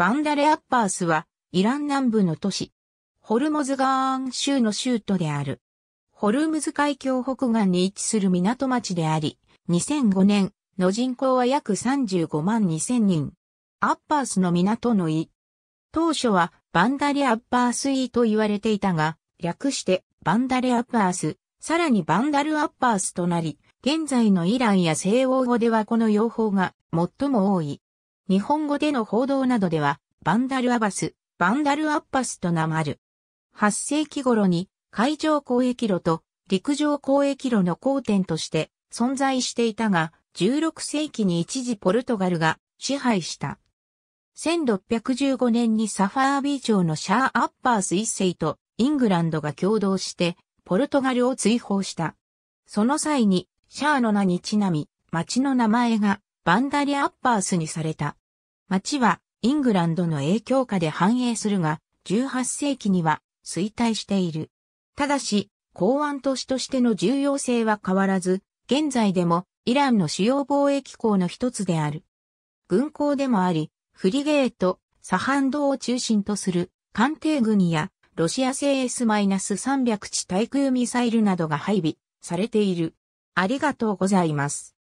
バンダレ・アッパースは、イラン南部の都市、ホルモズガーン州の州都である。ホルムズ海峡北岸に位置する港町であり、2005年の人口は約35万2000人。アッパースの港の位。当初はバンダレ・アッパースイと言われていたが、略してバンダレ・アッパース、さらにバンダル・アッパースとなり、現在のイランや西欧語ではこの用法が最も多い。日本語での報道などでは、バンダルアバス、バンダルアッパスと名まる。8世紀頃に海上交易路と陸上交易路の交点として存在していたが、16世紀に一時ポルトガルが支配した。1615年にサファービー町のシャーアッパース一世とイングランドが共同してポルトガルを追放した。その際にシャーの名にちなみ、町の名前がバンダリアッパースにされた。町はイングランドの影響下で繁栄するが、18世紀には衰退している。ただし、港湾都市としての重要性は変わらず、現在でもイランの主要貿易港の一つである。軍港でもあり、フリゲート、サハンドを中心とする艦艇軍やロシア製 S-300 地対空ミサイルなどが配備されている。ありがとうございます。